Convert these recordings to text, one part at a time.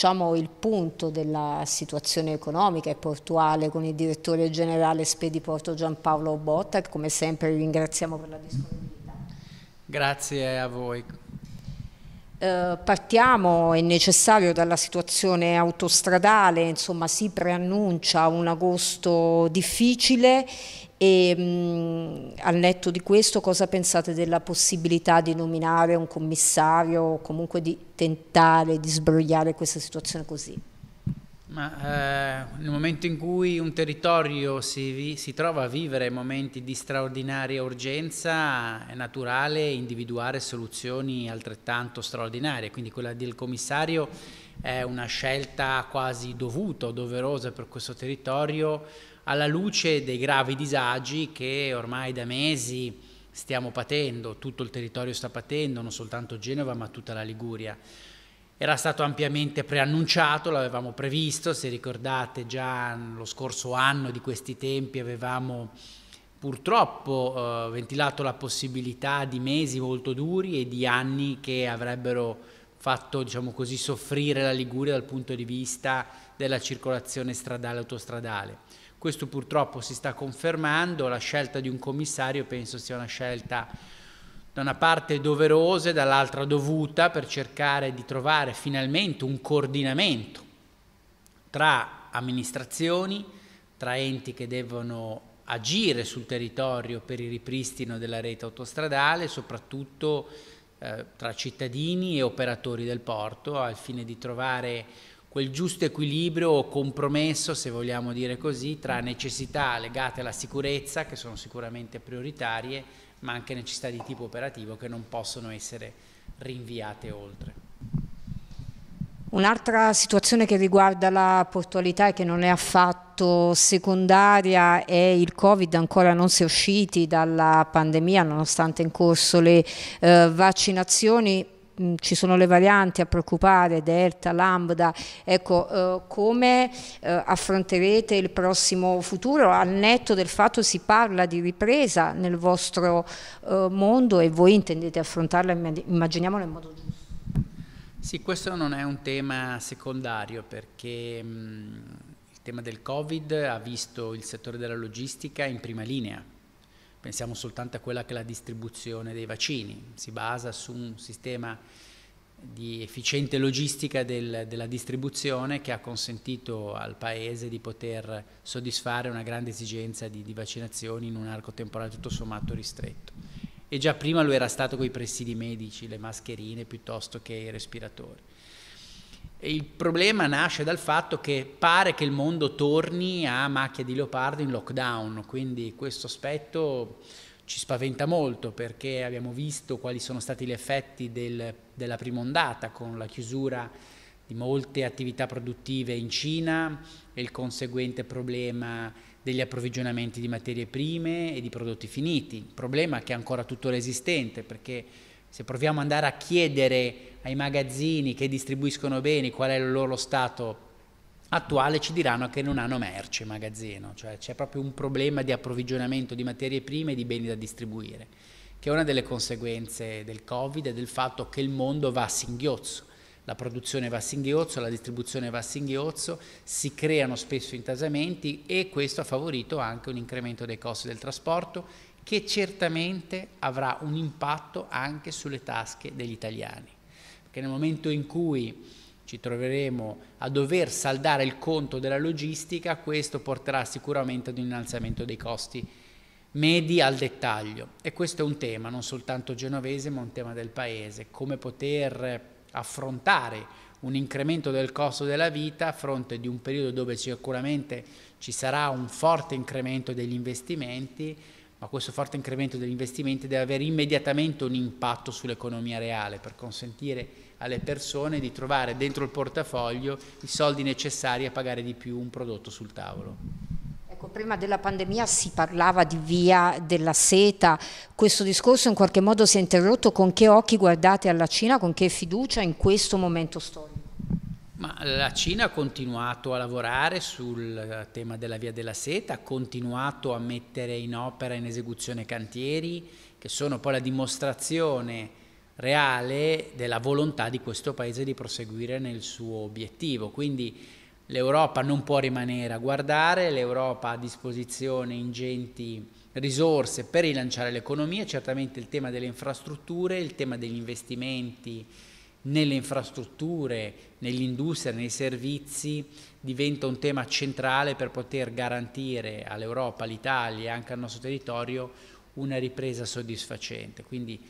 facciamo il punto della situazione economica e portuale con il direttore generale Spediporto Giampaolo Botta, che come sempre ringraziamo per la disponibilità. Grazie a voi. Eh, partiamo, è necessario, dalla situazione autostradale, insomma si preannuncia un agosto difficile e mh, mm, al netto di questo cosa pensate della possibilità di nominare un commissario o comunque di tentare di sbrogliare questa situazione così? Ma, eh, nel momento in cui un territorio si, si, trova a vivere momenti di straordinaria urgenza, è naturale individuare soluzioni altrettanto straordinarie, quindi quella del commissario è una scelta quasi dovuta, doverosa per questo territorio, alla luce dei gravi disagi che ormai da mesi stiamo patendo, tutto il territorio sta patendo, non soltanto Genova ma tutta la Liguria. Era stato ampiamente preannunciato, l'avevamo previsto, se ricordate già lo scorso anno di questi tempi avevamo purtroppo eh, ventilato la possibilità di mesi molto duri e di anni che avrebbero fatto diciamo così, soffrire la Liguria dal punto di vista della circolazione stradale e autostradale. Questo purtroppo si sta confermando, la scelta di un commissario penso sia una scelta da una parte doverosa e dall'altra dovuta per cercare di trovare finalmente un coordinamento tra amministrazioni, tra enti che devono agire sul territorio per il ripristino della rete autostradale, soprattutto eh, tra cittadini e operatori del porto, al fine di trovare quel giusto equilibrio o compromesso, se vogliamo dire così, tra necessità legate alla sicurezza, che sono sicuramente prioritarie, ma anche necessità di tipo operativo che non possono essere rinviate oltre. Un'altra situazione che riguarda la portualità e che non è affatto secondaria è il Covid, ancora non si è usciti dalla pandemia nonostante in corso le eh, vaccinazioni Mm, ci sono le varianti a preoccupare, delta, lambda, ecco eh, come eh, affronterete il prossimo futuro al netto del fatto si parla di ripresa nel vostro eh, mondo e voi intendete affrontarla immaginiamo in modo giusto. Sì, questo non è un tema secondario perché mh, mm, il tema del Covid ha visto il settore della logistica in prima linea Pensiamo soltanto a quella che è la distribuzione dei vaccini, si basa su un sistema di efficiente logistica del, della distribuzione che ha consentito al Paese di poter soddisfare una grande esigenza di, di vaccinazioni in un arco temporale tutto sommato ristretto. E già prima lo era stato con i presidi medici, le mascherine piuttosto che i respiratori. Il problema nasce dal fatto che pare che il mondo torni a macchia di leopardo in lockdown, quindi questo aspetto ci spaventa molto perché abbiamo visto quali sono stati gli effetti del, della prima ondata con la chiusura di molte attività produttive in Cina e il conseguente problema degli approvvigionamenti di materie prime e di prodotti finiti, problema che è ancora tuttora esistente perché se proviamo ad andare a chiedere ai magazzini che distribuiscono beni qual è il loro stato attuale, ci diranno che non hanno merce in magazzino, cioè c'è proprio un problema di approvvigionamento di materie prime e di beni da distribuire, che è una delle conseguenze del Covid e del fatto che il mondo va a singhiozzo la produzione va a singhiozzo, la distribuzione va a singhiozzo, si creano spesso intasamenti e questo ha favorito anche un incremento dei costi del trasporto che certamente avrà un impatto anche sulle tasche degli italiani. Perché nel momento in cui ci troveremo a dover saldare il conto della logistica, questo porterà sicuramente ad un innalzamento dei costi medi al dettaglio. E questo è un tema non soltanto genovese, ma un tema del Paese, come poter affrontare un incremento del costo della vita a fronte di un periodo dove sicuramente ci sarà un forte incremento degli investimenti ma questo forte incremento degli investimenti deve avere immediatamente un impatto sull'economia reale per consentire alle persone di trovare dentro il portafoglio i soldi necessari a pagare di più un prodotto sul tavolo. Ecco, prima della pandemia si parlava di via della seta, questo discorso in qualche modo si è interrotto, con che occhi guardate alla Cina, con che fiducia in questo momento storico? Ma la Cina ha continuato a lavorare sul eh, tema della via della seta, ha continuato a mettere in opera, e in esecuzione cantieri che sono poi la dimostrazione reale della volontà di questo paese di proseguire nel suo obiettivo. Quindi l'Europa non può rimanere a guardare, l'Europa ha a disposizione ingenti risorse per rilanciare l'economia, certamente il tema delle infrastrutture, il tema degli investimenti nelle infrastrutture, nell'industria, nei servizi, diventa un tema centrale per poter garantire all'Europa, all'Italia e anche al nostro territorio una ripresa soddisfacente. Quindi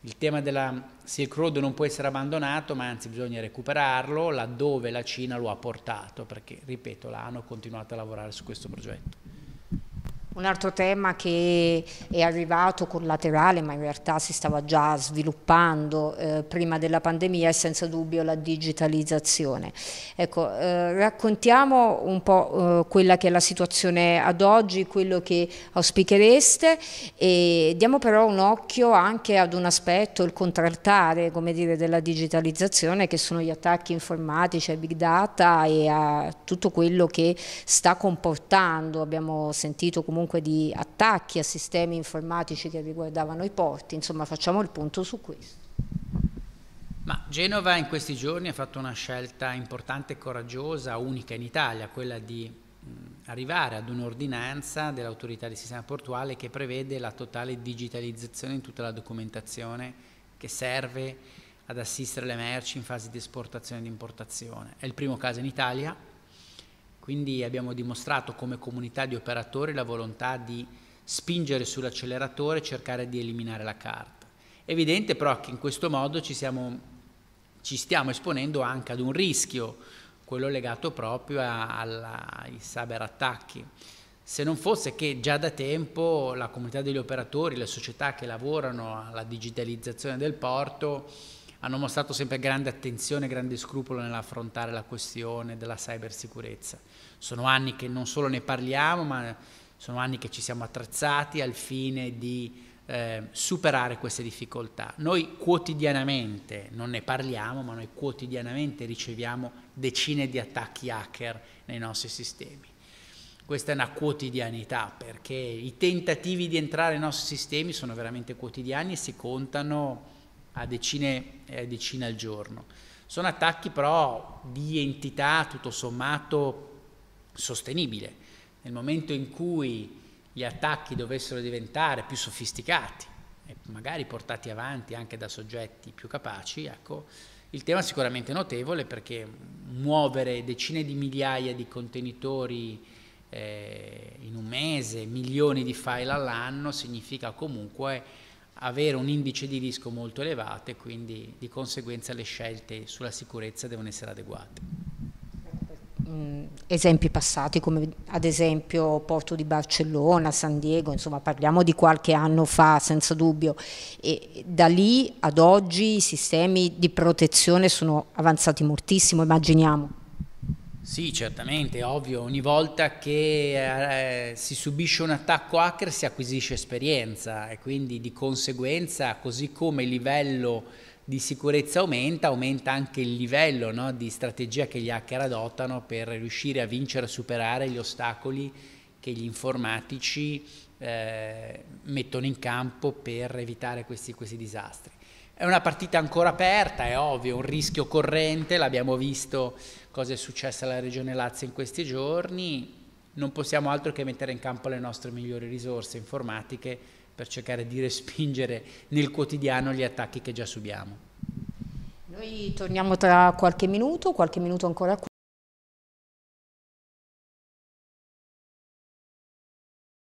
il tema della Silk Road non può essere abbandonato, ma anzi bisogna recuperarlo laddove la Cina lo ha portato, perché, ripeto, l'hanno continuato a lavorare su questo progetto. Un altro tema che è arrivato collaterale, ma in realtà si stava già sviluppando eh, prima della pandemia, è senza dubbio la digitalizzazione. Ecco, eh, raccontiamo un po' eh, quella che è la situazione ad oggi, quello che auspichereste e diamo però un occhio anche ad un aspetto, il contraltare come dire, della digitalizzazione, che sono gli attacchi informatici ai big data e a tutto quello che sta comportando. Abbiamo sentito comunque comunque di attacchi a sistemi informatici che riguardavano i porti, insomma facciamo il punto su questo. Ma Genova in questi giorni ha fatto una scelta importante e coraggiosa, unica in Italia, quella di arrivare ad un'ordinanza dell'autorità di sistema portuale che prevede la totale digitalizzazione di tutta la documentazione che serve ad assistere le merci in fase di esportazione e di importazione. È il primo caso in Italia, quindi abbiamo dimostrato come comunità di operatori la volontà di spingere sull'acceleratore e cercare di eliminare la carta. È evidente però che in questo modo ci, siamo, ci stiamo esponendo anche ad un rischio, quello legato proprio a, alla, ai cyberattacchi. Se non fosse che già da tempo la comunità degli operatori, le società che lavorano alla digitalizzazione del porto, hanno mostrato sempre grande attenzione e grande scrupolo nell'affrontare la questione della cybersicurezza. Sono anni che non solo ne parliamo, ma sono anni che ci siamo attrezzati al fine di eh, superare queste difficoltà. Noi quotidianamente, non ne parliamo, ma noi quotidianamente riceviamo decine di attacchi hacker nei nostri sistemi. Questa è una quotidianità perché i tentativi di entrare nei nostri sistemi sono veramente quotidiani e si contano a decine e eh, decine al giorno. Sono attacchi però di entità tutto sommato sostenibile. Nel momento in cui gli attacchi dovessero diventare più sofisticati e magari portati avanti anche da soggetti più capaci, ecco, il tema è sicuramente notevole perché muovere decine di migliaia di contenitori eh, in un mese, milioni di file all'anno, significa comunque avere un indice di rischio molto elevato e quindi di conseguenza le scelte sulla sicurezza devono essere adeguate. Mm, esempi passati come ad esempio Porto di Barcellona, San Diego, insomma parliamo di qualche anno fa senza dubbio e da lì ad oggi i sistemi di protezione sono avanzati moltissimo, immaginiamo. Sì, certamente, è ovvio, ogni volta che eh, si subisce un attacco hacker si acquisisce esperienza e quindi di conseguenza, così come il livello di sicurezza aumenta, aumenta anche il livello no, di strategia che gli hacker adottano per riuscire a vincere e superare gli ostacoli che gli informatici eh, mettono in campo per evitare questi, questi disastri. È una partita ancora aperta, è ovvio, un rischio corrente, l'abbiamo visto cosa è successo alla Regione Lazio in questi giorni, non possiamo altro che mettere in campo le nostre migliori risorse informatiche per cercare di respingere nel quotidiano gli attacchi che già subiamo. Noi torniamo tra qualche minuto, qualche minuto ancora qui.